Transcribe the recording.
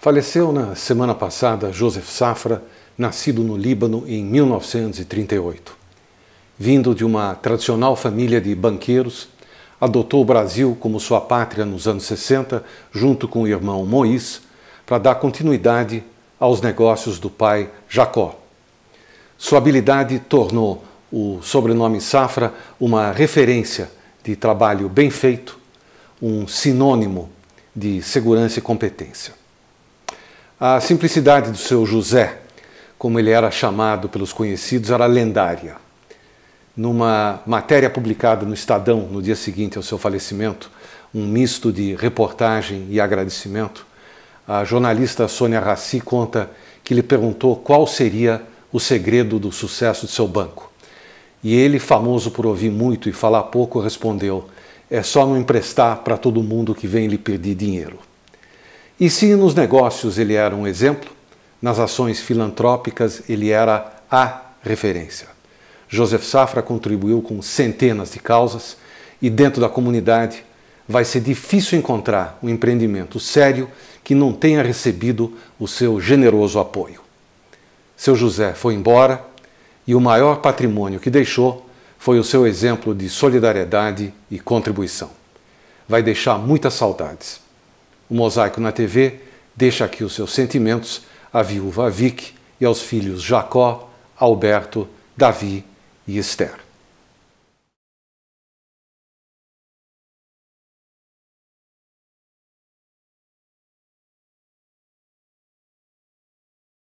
Faleceu na semana passada Joseph Safra, nascido no Líbano em 1938. Vindo de uma tradicional família de banqueiros, adotou o Brasil como sua pátria nos anos 60, junto com o irmão Mois, para dar continuidade aos negócios do pai Jacó. Sua habilidade tornou o sobrenome Safra uma referência de trabalho bem feito, um sinônimo de segurança e competência. A simplicidade do seu José, como ele era chamado pelos conhecidos, era lendária. Numa matéria publicada no Estadão no dia seguinte ao seu falecimento, um misto de reportagem e agradecimento, a jornalista Sônia Rassi conta que lhe perguntou qual seria o segredo do sucesso de seu banco. E ele, famoso por ouvir muito e falar pouco, respondeu: é só não emprestar para todo mundo que vem lhe pedir dinheiro. E se nos negócios ele era um exemplo, nas ações filantrópicas ele era a referência. Joseph Safra contribuiu com centenas de causas e dentro da comunidade vai ser difícil encontrar um empreendimento sério que não tenha recebido o seu generoso apoio. Seu José foi embora e o maior patrimônio que deixou foi o seu exemplo de solidariedade e contribuição. Vai deixar muitas saudades. O Mosaico na TV deixa aqui os seus sentimentos à viúva Vic e aos filhos Jacó, Alberto, Davi e Esther.